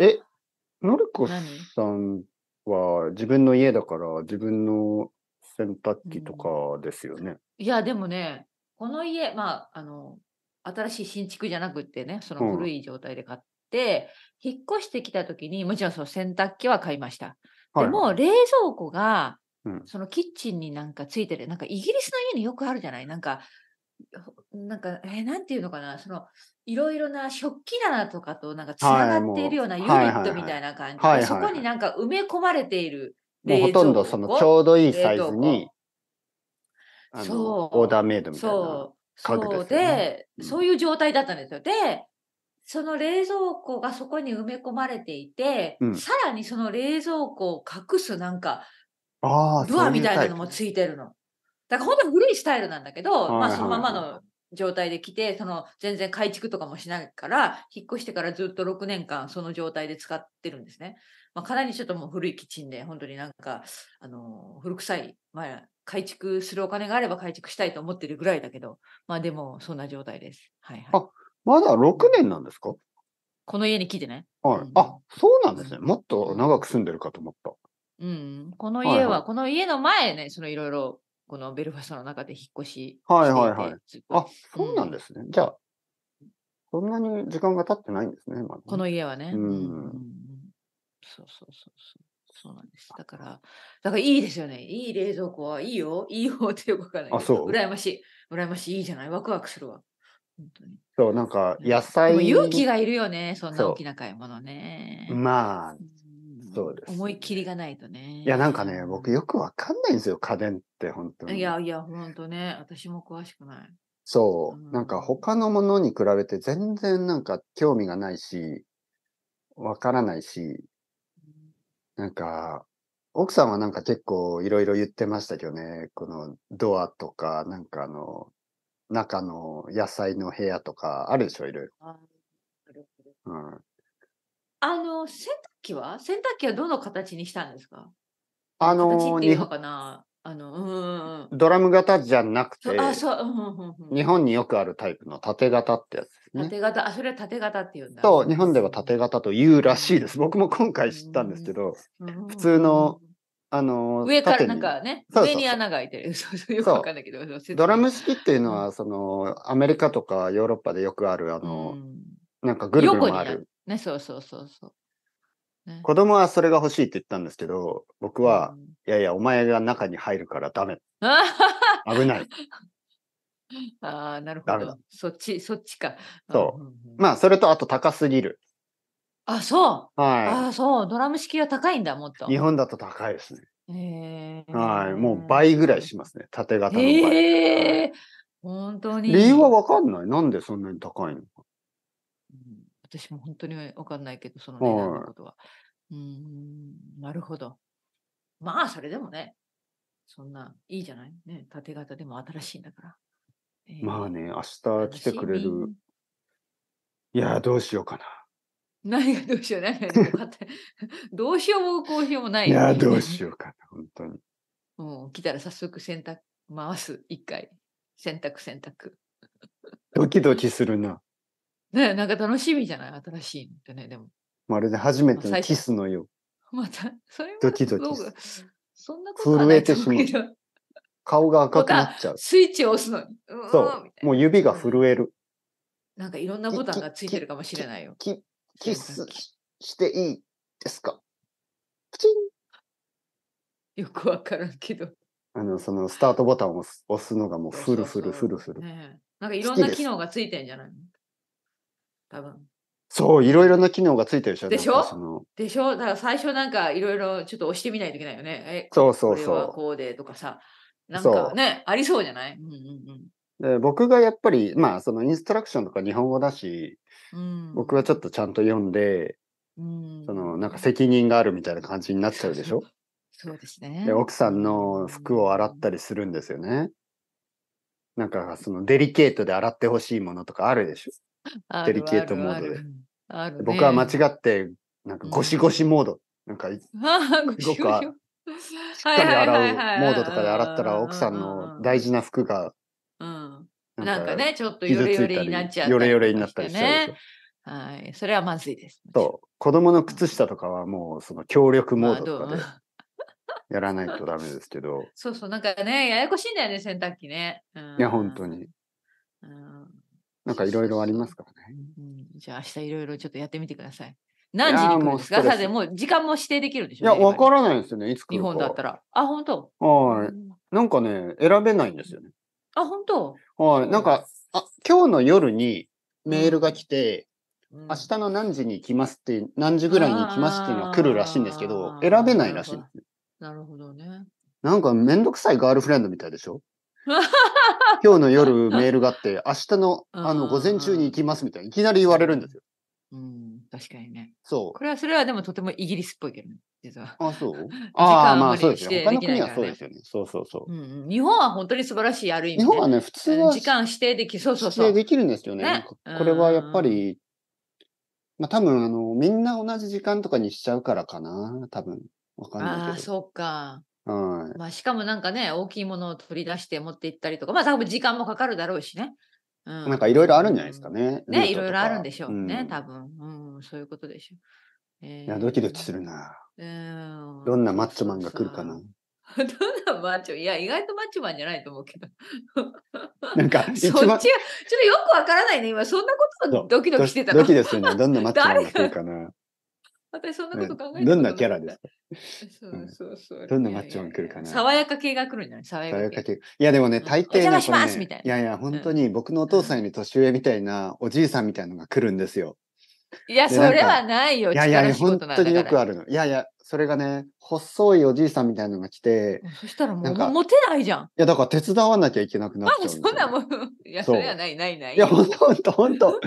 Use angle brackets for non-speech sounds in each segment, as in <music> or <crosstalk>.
え、のりこさんは自分の家だから自分の洗濯機とかですよね。いや、でもね、この家、まあ、あの、新しい新築じゃなくってね、その古い状態で買って、うん、引っ越してきた時に、もちろんその洗濯機は買いました。はい、でも、冷蔵庫が、うん、そのキッチンになんかついてる、なんかイギリスの家によくあるじゃないなんかなんか、えー、なんていうのかな、その、いろいろな食器棚とかとなんかつながっているようなユニットみたいな感じで、そこになんか埋め込まれているもうほとんどそのちょうどいいサイズに、そうオーダーメイドみたいな家具です、ね、そうで、そういう状態だったんですよ。で、その冷蔵庫がそこに埋め込まれていて、うん、さらにその冷蔵庫を隠すなんか、あドアみたいなのもついてるの。だから本当に古いスタイルなんだけど、まあそのままの状態で来て、その全然改築とかもしないから、引っ越してからずっと6年間その状態で使ってるんですね。まあ、かなりちょっともう古いキッチンで、本当になんか、あのー、古臭い、まあ、改築するお金があれば改築したいと思ってるぐらいだけど、まあでもそんな状態です。はい、はい、あ、まだ6年なんですかこの家に来てね。はい。あ、そうなんですね。もっと長く住んでるかと思った。うん。この家は、はいはい、この家の前ね、そのいろいろこのベルファストの中で引っ越しはいはいはい。あ、そうなんですね。うん、じゃあ、そんなに時間が経ってないんですね、ね、この家はね。うん。そうそうそうそう。そうなんです。だから、だからいいですよね。いい冷蔵庫はいいよ。いいよってよくわからない。あ、そう。羨ましい。羨ましい。いいじゃない。ワクワクするわ。本当に。そう、なんか野菜。勇気がいるよね。そんな大きな買い物ね。まあ、そうです。思い切りがないとね。いや、なんかね、僕よくわかんないんですよ、家電って本当に。いやいや、本当ね、私も詳しくない。そう、うん、なんか他のものに比べて全然なんか興味がないし、わからないし、なんか、奥さんはなんか結構いろいろ言ってましたけどね、このドアとか、なんかあの、中の野菜の部屋とかあるでしょ、いろいろ。うん、あの、洗濯機は洗濯機はどの形にしたんですかあの形っていうのかなあの、うんうん、ドラム型じゃなくて、あそううんうんうん、日本によくあるタイプの縦型ってやつですね。縦型、あ、それは縦型っていうんだ。そう、日本では縦型というらしいです。僕も今回知ったんですけど、うんうん、普通の、あの上からなんかね、そうそうそう上に穴が開いてる。<laughs> そうそうよくわかんないけど。ドラム式っていうのは、その、アメリカとかヨーロッパでよくある、あの、うん、なんかぐるぐる回る。ね、そうそうそうそう。ね、子供はそれが欲しいって言ったんですけど、僕は、うん、いやいや、お前が中に入るからダメ。危ない。<laughs> ああ、なるほど。そっち、そっちか。そう。まあ、それと、あと高すぎる。あ、そう。はい。あ、そう。ドラム式は高いんだ、もっと。日本だと高いですね。えはい。もう倍ぐらいしますね。縦型の倍。え本当に。理由はわかんない。なんでそんなに高いのか。私も本当に分かんないけど、その値段のことは。うん、なるほど。まあ、それでもね、そんないいじゃないね、縦型でも新しいんだから。えー、まあね、明日来てくれる。いや、どうしようかな。<laughs> 何がどうしよう、何がどうしよう。<laughs> どうしようもこうしようもない、ね。いや、どうしようかな、本当に。<laughs> うん、来たら早速洗濯回す、一回。洗濯、洗濯。ドキドキするな。ねなんか楽しみじゃない新しいってね、でも。まるで初めてのキスのよう。また、それドキドキ。そんなこと震えてしまう。顔が赤くなっちゃう。スイッチを押すのに。うそう。もう指が震える。なんかいろんなボタンがついてるかもしれないよ。キキスしていいですかプチンよくわからんけど。あの、そのスタートボタンを押すのがもうフルフルフルフル。ね、なんかいろんな機能がついてんじゃないの多分。そう、いろいろな機能がついてるでしょ。でしょでしょだから最初なんかいろいろちょっと押してみないといけないよね。えそうそうそう。これはこうでとかさ。なんかね、ありそうじゃない、うんうんうん、で僕がやっぱり、まあ、そのインストラクションとか日本語だし、うん、僕はちょっとちゃんと読んで、うん、そのなんか責任があるみたいな感じになっちゃうでしょそうですねで。奥さんの服を洗ったりするんですよね。うん、なんかそのデリケートで洗ってほしいものとかあるでしょ <laughs> デリケートモードで。僕は間違って、なんかゴシゴシモード。なんか、すごくしっかり洗うモードとかで洗ったら奥さんの大事な服が、なんかね、ちょっとヨレヨレになっちゃう。たヨレヨレになったりしる。はい、それはまずいです。と、子供の靴下とかはもうその協力モードとかでやらないとダメですけど。そうそう、なんかね、ややこしいんだよね、洗濯機ね。いや、本当に。なんかいろいろありますからね。じゃあ明日いろいろちょっとやってみてください。何時に来るんですかさて、もう時間も指定できるでしょいや、わからないですよね。いつ来日るか。本だったら。あ、本当はい。なんかね、選べないんですよね。あ、本当はい。なんか、あ、今日の夜にメールが来て、明明日の何時に来ますって、何時ぐらいに来ますっていうのは来るらしいんですけど選べないらしいんですよ。なるほどね。なんかめんどくさいガールフレンドみたいでしょ <laughs> 今日の夜メールがあって、明日のあの午前中に行きますみたいな、いきなり言われるんですよ。うん、確かにね。そう。これは、それはでもとてもイギリスっぽいけどね、実は。あ、そう <laughs> ああ、まあそうですね。他の国はそうですよね。そうそうそう。うん、日本は本当に素晴らしい、ある意味、日本はね、普通は。時間指定でき、そうそうそう。指定できるんですよね。ねこれはやっぱり、まあ多分、あの、みんな同じ時間とかにしちゃうからかな、多分。わかんないけど。ああ、そうか。はい。まあ、しかもなんかね、大きいものを取り出して持って行ったりとか、まあ、多分時間もかかるだろうしね。うん、なんかいろいろあるんじゃないですかね。ね、いろいろあるんでしょうね、うん、多分。うん、そういうことでしょう。えー、いや、ドキドキするな。えー、どんなマッチョマンが来るかな。どんなマッチョいや、意外とマッチョマンじゃないと思うけど。なんか、<laughs> そっちは、ちょっとよくわからないね、今、そんなことドキドキしてたドキドキするね、どんなマッチョマンが来るかな。私そんなこと考えてどんなキャラですかそうそうそう。どんなマッチョが来るかな。爽やか系が来るんじゃない爽やか系。いやでもね、大抵いやいや、本当に僕のお父さんより年上みたいなおじいさんみたいのが来るんですよ。いや、それはないよ。いやいや、本当によくあるの。いやいや、それがね、細いおじいさんみたいなのが来て。そしたらもう、持てないじゃん。いや、だから手伝わなきゃいけなくなっちゃう。あ、そんなもん。いや、それはない、ない、ない。いや、本当本当本当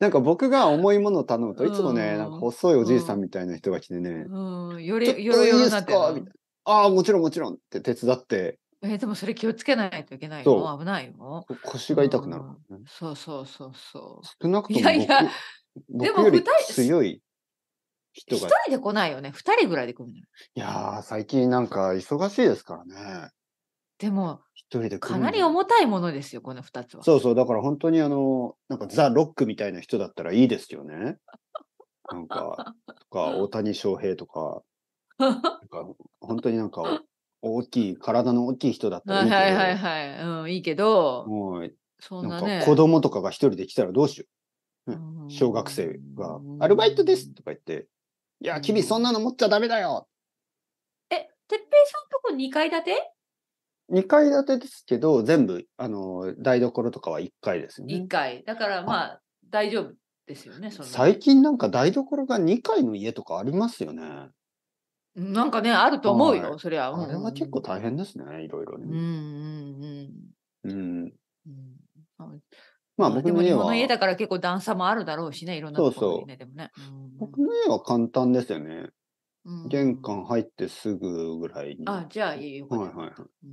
なんか僕が重いものを頼むといつもね、なんか細いおじいさんみたいな人が来てね、よりよろよろなってああ、もちろんもちろんって手伝って。えー、でもそれ気をつけないといけないよ。危ないよ。腰が痛くなる、ねそうそうそうそう。少なくともいやいや、でも二人強い人が。1人で来ないよね。二人ぐらいで来るじゃないいや最近なんか忙しいですからね。でも、一人でかなり重たいものですよ、この2つは。そうそう、だから本当にあの、なんかザ・ロックみたいな人だったらいいですよね。<laughs> なんか、とか、大谷翔平とか、<laughs> なんか本当になんか、大きい、体の大きい人だったらいいはいはいはい、はい、うん、いいけど。もう、そんな、ね、んか子供とかが一人で来たらどうしよう。う小学生が、アルバイトですとか言って、いや、君そんなの持っちゃダメだよ。え、てっぺいさんとこ2階建て2階建てですけど、全部、あの、台所とかは1階ですよね。1階。だからまあ、大丈夫ですよね、最近なんか台所が2階の家とかありますよね。なんかね、あると思うよ、そりゃ。あれは結構大変ですね、いろいろね。うんうんうん。まあ僕の家は。の家だから結構段差もあるだろうしね、いろんなところにね、そうそうでもね。僕の家は簡単ですよね。玄関入ってすぐぐらいに。あ、じゃあいいよ。はいはいはい。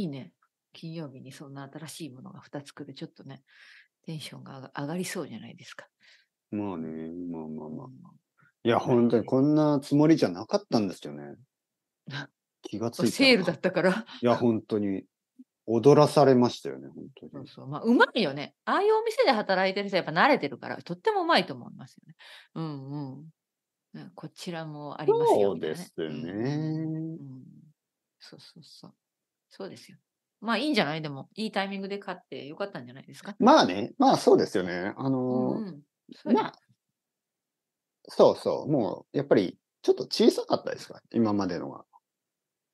いいね。金曜日にそんな新しいものが2つくる。ちょっとね、テンションが上がりそうじゃないですか。まあね、まあまあまあ。いや、本当にこんなつもりじゃなかったんですよね。<laughs> 気がついた。セールだったから。<laughs> いや、本当に。踊らされましたよね、本当に。そうそうまあ、うまいよね。ああいうお店で働いてる人はやっぱ慣れてるから、とってもうまいと思いますよね。うんうん。こちらもありますよね。そうですね、うんうん、そうそうそう。そうですよ。まあいいんじゃないでも、いいタイミングで買ってよかったんじゃないですか。まあね、まあそうですよね。あのー、うんうん、まあ、そうそう、もうやっぱりちょっと小さかったですか、今までのは。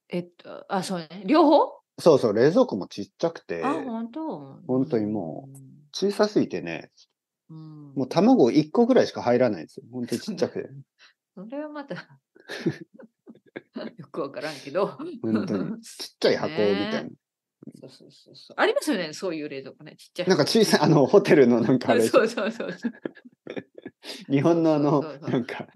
えっと、あ、そうね。両方そうそう、冷蔵庫もちっちゃくて、あ、本当本当にもう小さすぎてね、うん。もう卵1個ぐらいしか入らないんですよ。本当にちっちゃくて。<laughs> それはまた <laughs> よくわからんけど。本当に。<laughs> ちっちゃい箱みたいな。そうそうそうそう。ありますよね、そういう冷蔵庫ね。ちっちゃい。なんか小さい、あの、ホテルのなんかあれ。そうそうそう。<laughs> 日本のあのなんか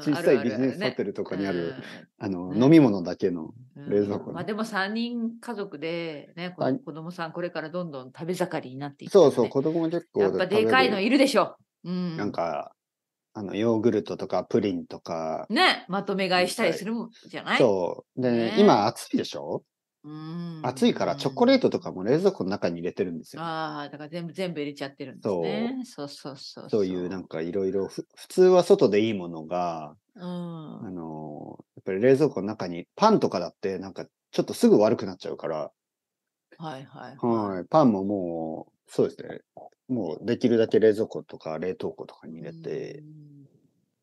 小さいビジネスホテルとかにあるあの飲み物だけの冷蔵庫、まあ、でも3人家族で、ね、子供さんこれからどんどん食べ盛りになっていく、ね、そうそう子供も結構やっぱでかいのいるでしょ、うん、なんかあのヨーグルトとかプリンとかねまとめ買いしたりするもんじゃないそうで、ね、今暑いでしょ暑いからチョコレートとかも冷蔵庫の中に入れてるんですよ。ああ、だから全部全部入れちゃってるんですね。そうそうそうそう。いうなんかいろいろ、普通は外でいいものが、うん、あの、やっぱり冷蔵庫の中に、パンとかだってなんかちょっとすぐ悪くなっちゃうから。はいはい、はい、はい。パンももう、そうですね。もうできるだけ冷蔵庫とか冷凍庫とかに入れて、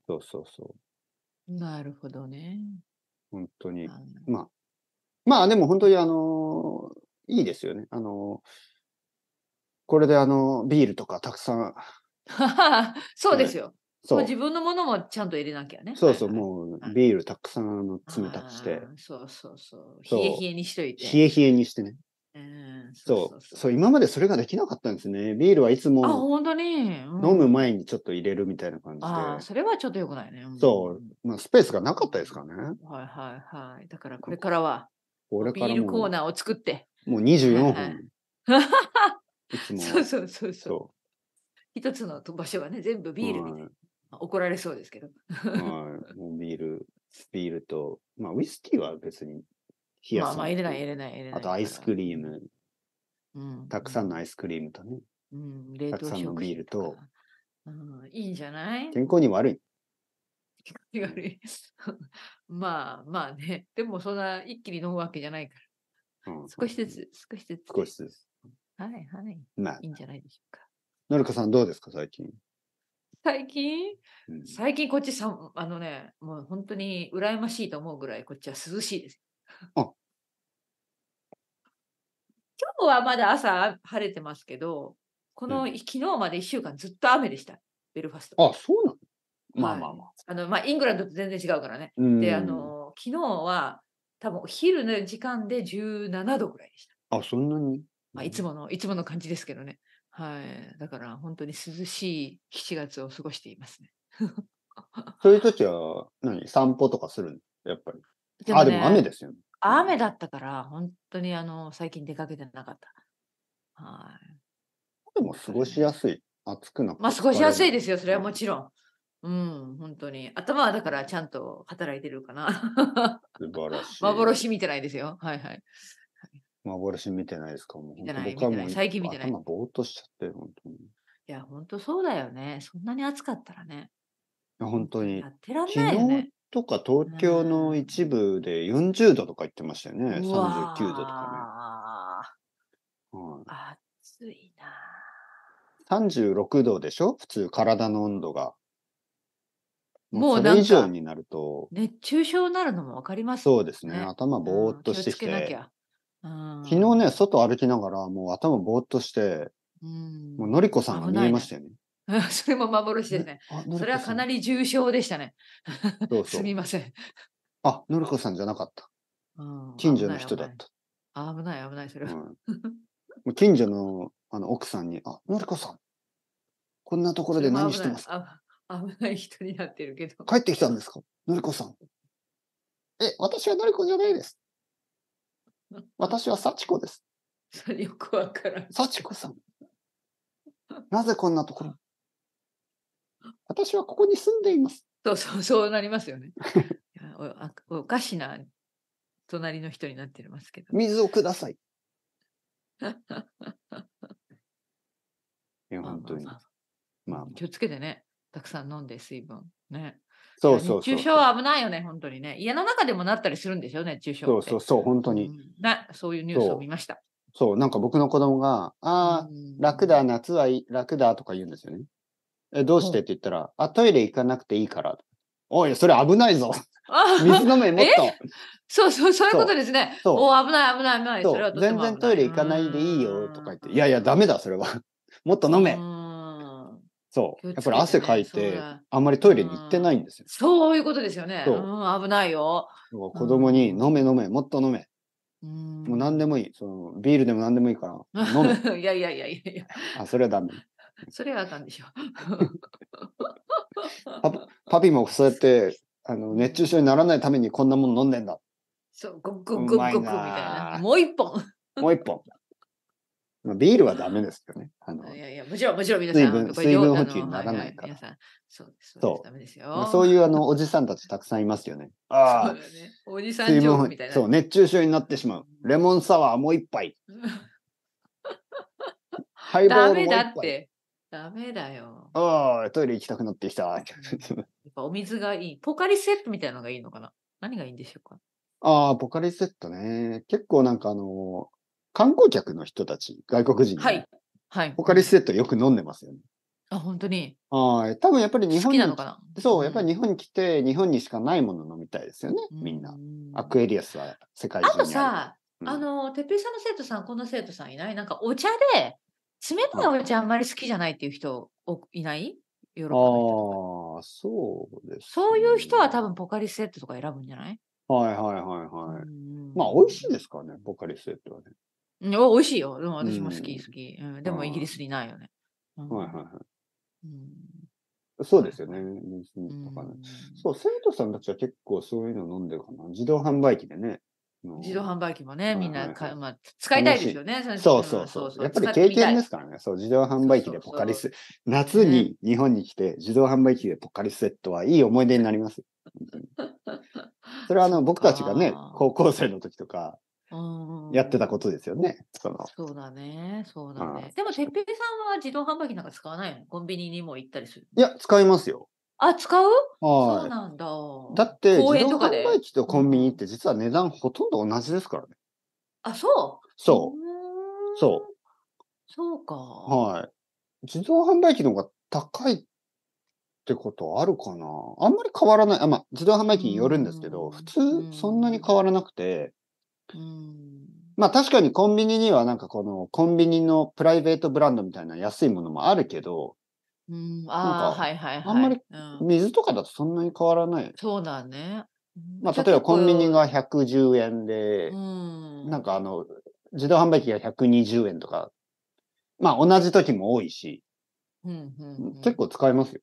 そうそうそう。なるほどね。本当に。まあ、まあでも本当にあの、いいですよね。あの、これであの、ビールとかたくさん。<laughs> そうですよ。そう自分のものもちゃんと入れなきゃね。そうそう、もうビールたくさんあの冷たくして。そうそうそう。冷え冷えにしといて。冷え冷えにしてね。そう、そう、今までそれができなかったんですね。ビールはいつも。あ、本当に。飲む前にちょっと入れるみたいな感じで。あ、それはちょっとよくないね。そう、まあ、スペースがなかったですかね。はいはいはい。だから、これからは。これからビールコーナーを作って。もう24分。そうそうそうそう。一つの場所はね、全部ビールみたいな。はい怒られそうですけど。はい。もうビール、ビールと、まあ、ウイスキーは別に冷やす。まあ、まあ、入れない、入れない、入れない。あと、アイスクリーム。うん、たくさんのアイスクリームとね。うん、たくさんのビールと。うん、いいんじゃない健康に悪い。<laughs> より <laughs> まあまあね、でもそんな一気に飲むわけじゃないから。うん、少しずつ、少しずつ。少しずつ。はいはい。まあ、いいんじゃないでしょうか。のりかさんどうですか、最近。最近、うん、最近こっちさ、あのね、もう本当に羨ましいと思うぐらい、こっちは涼しいです。あ <laughs> 今日はまだ朝晴れてますけど、この、うん、昨日まで1週間ずっと雨でした、ベルファスト。あ、そうなのまあまあまあ。あのまあ、イングランドと全然違うからね。で、あの昨日は多分お昼の時間で17度ぐらいでした。あ、そんなに、まあ、いつもの、いつもの感じですけどね。はい。だから本当に涼しい7月を過ごしていますね。<laughs> そういう時は何散歩とかするのやっぱり。ね、あ、でも雨ですよね。雨だったから、本当にあの最近出かけてなかった。はい。でも過ごしやすい。暑くなまあ過ごしやすいですよ、それはもちろん。うん、本当に。頭はだからちゃんと働いてるかな。<laughs> 素晴らしい。幻見てないですよ。はいはい。幻見てないですかもう見てない僕はもう最近見てない。今ぼーっとしちゃって、本当に。いや、本当そうだよね。そんなに暑かったらね。本当に。やってらんないよね。とか東京の一部で40度とか言ってましたよね。39度とかね。うん、暑いな。36度でしょ普通体の温度が。もうそれになると。熱中症になるのも分かります、ね、そうですね。頭ぼーっとしてきて。うん、昨日ね、外歩きながら、もう頭ぼーっとして、うん、もうのりこさんが見えましたよね。<laughs> それも幻ですね。それはかなり重症でしたね。どうぞ。<laughs> すみません。あ、のりこさんじゃなかった。近所の人だった。危ない危ない、それは。近所のあの奥さんに、あ、のりこさん、こんなところで何してますか危ない人になってるけど。帰ってきたんですかのりこさん。え、私はのりこじゃないです。私は幸子です。よくわからん。幸子さん。なぜこんなところ私はここに住んでいます。そうそう、そうなりますよね。<laughs> おおかしな隣の人になってますけど。水をください。<laughs> いや、本当に。まあ、気をつけてね。たくさん飲んで水分ねそうそう熱中症は危ないよね本当にね家の中でもなったりするんですよね熱中症そうそうそう本当に、うん、なそういうニュースを見ましたそうなんか僕の子供が「ああ、楽だ夏は楽だ」とか言うんですよねえどうしてって言ったら「あトイレ行かなくていいから」おいそれ危ないぞ水飲めもっとそうそうそういうことですねおお危ない危ない危ないそれは全然トイレ行かないでいいよとか言って「いやいやダメだそれはもっと飲め」そう。やっぱり汗かいて、あんまりトイレに行ってないんですよ。そういうことですよね。うん、危ないよ。子供に、飲め飲め、もっと飲め。うん、もう何でもいい。そのビールでも何でもいいから。飲め。<laughs> いやいやいやいやあ、それはダメ。それはあかんでしょ。パパピもそうやって、あの熱中症にならないためにこんなもの飲んでんだ。そう、ごっごっごっごっみたいな。もう一本。もう一本。ビールはダメですよね。あのいやいや、もちろん、もちろん皆さん、水分水分補給にならないから。はいはい、皆さんそうそうですよ、そういうあのおじさんたちたくさんいますよね。ああ、ね、おじさん情報みたいな。そう、熱中症になってしまう。レモンサワーもう一杯。<laughs> ハイボールもう一杯。ダメだって。ダメだよ。ああ、トイレ行きたくなってきた。やっぱお水がいい。ポカリセットみたいなのがいいのかな何がいいんでしょうかああ、ポカリセットね。結構なんかあの、観光客の人たち、外国人、はい。はい。ポカリスエットよく飲んでますよね。あ、本当に。はい。多分やっぱり日本に。そう、やっぱり日本に来て、日本にしかないもの飲みたいですよね、ん、みんな。アクエリアスは世界中にある。あとさ、うん、あの、てっぺいさんの生徒さん、こんな生徒さんいないなんかお茶で、冷たいお茶あんまり好きじゃないっていう人、いないヨーロッパああ、そうです、ね、そういう人は多分ポカリスエットとか選ぶんじゃないはいはいはいはい。まあ、美味しいですからね、ポカリスエットはね。お美味しいよ。でも私も好き、好き、うん。でもイギリスにないよね。はいはいはい。そうですよね。とかね。そう、生徒さんたちは結構そういうの飲んでるかな。自動販売機でね。自動販売機もね、みんなか、はいはい、まあ、使いたいですよね。そうそうそうやっぱり経験ですからね。そう、自動販売機でポカリス。そうそうそう夏に日本に来て、自動販売機でポカリスエットはいい思い出になります。それはあの僕たちがね、<laughs> 高校生の時とか、やってたことですよね。そのそうだね、そうだね。でも、てっぺいさんは自動販売機なんか使わないのコンビニにも行ったりする。いや、使いますよ。あ、使うそうなんだ。だって、自動販売機とコンビニって実は値段ほとんど同じですからね。あ、そうそう。そう。そうか。はい。自動販売機の方が高いってことあるかなあんまり変わらない。あまあ、自動販売機によるんですけど、普通そんなに変わらなくて、まあ確かにコンビニにはなんかこのコンビニのプライベートブランドみたいな安いものもあるけど、うん、あはいはいはい。あんまり水とかだとそんなに変わらない。うん、そうだね。まあ例えばコンビニが110円で、うん、なんかあの、自動販売機が120円とか、まあ同じ時も多いし、うんうんうん、結構使えますよ。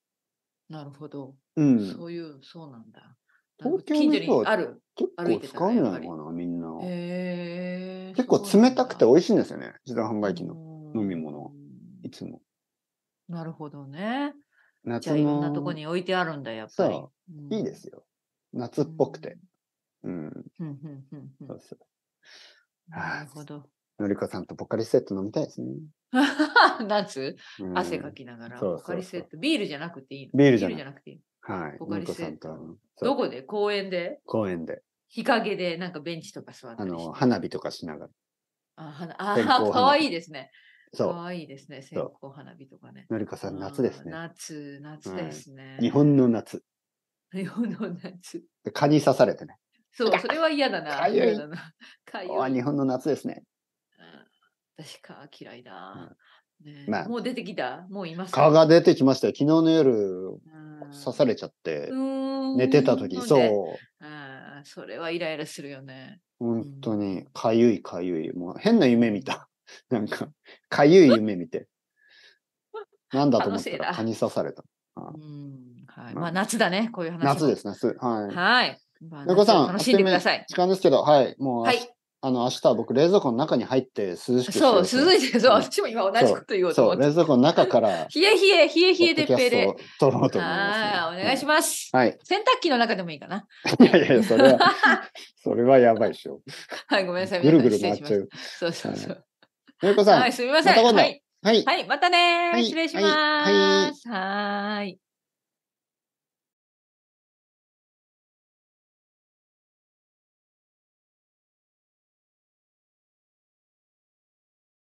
なるほど。うん。そういう、そうなんだ。東京のある。結構使うんじゃないかな、みんな。えー、結構冷たくて美味しいんですよね、自動販売機の飲み物、は。いつも。なるほどね。夏じゃあいろんなとこに置いてあるんだ、やっぱり。いいですよ。夏っぽくて。うん。ううん、うん。そうそう。なるほど。のりこさんとポカリセット飲みたいですね。<laughs> 夏、うん、汗かきながら、ポカリセット。ビールじゃなくていいのビールじゃなくていい。はい。ポカリセット。どこで公園で公園で。日陰でなんかベンチとか座ってあの、花火とかしながら。あ、花あかわいいですね。そう。かわいいですね。線香花火とかね。のりかさん、夏ですね。夏、夏ですね、はい、日本の夏。日本の夏。蚊に刺されてね。そう、それは嫌だな。かだなかゆい日本の夏ですね。私か、嫌いだ。うん、ねまあ、もう出てきたもういます、蚊が出てきましたよ。昨日の夜、刺されちゃって、寝てた時、そう。それはイライラするよね。本当に、かゆいかゆい。もう変な夢見た。<laughs> なんか、かゆい夢見て。<laughs> なんだと思ったら蚊に刺された。うんはい、まあ夏だね、こういう話。夏です、夏。はい。はい。猫さん、楽しんでください。時間ですけど、はい。もう、はい、あの、明日は僕、冷蔵庫の中に入って涼しくそう、涼しいそう、私も今同じこと言おうと思って。冷蔵庫の中から、<laughs> 冷え冷え、冷え冷えでペレ。取ろうと思います、ね、お願いします、はい。洗濯機の中でもいいかな。<laughs> いやいやそれは、<laughs> それはやばいでしょ。はい、ごめんなさい。ぐるぐる回っちゃう。そうそうそう。はい、さん。はい、すみません。まはい。はい、またね、はい、失礼します。はい。はい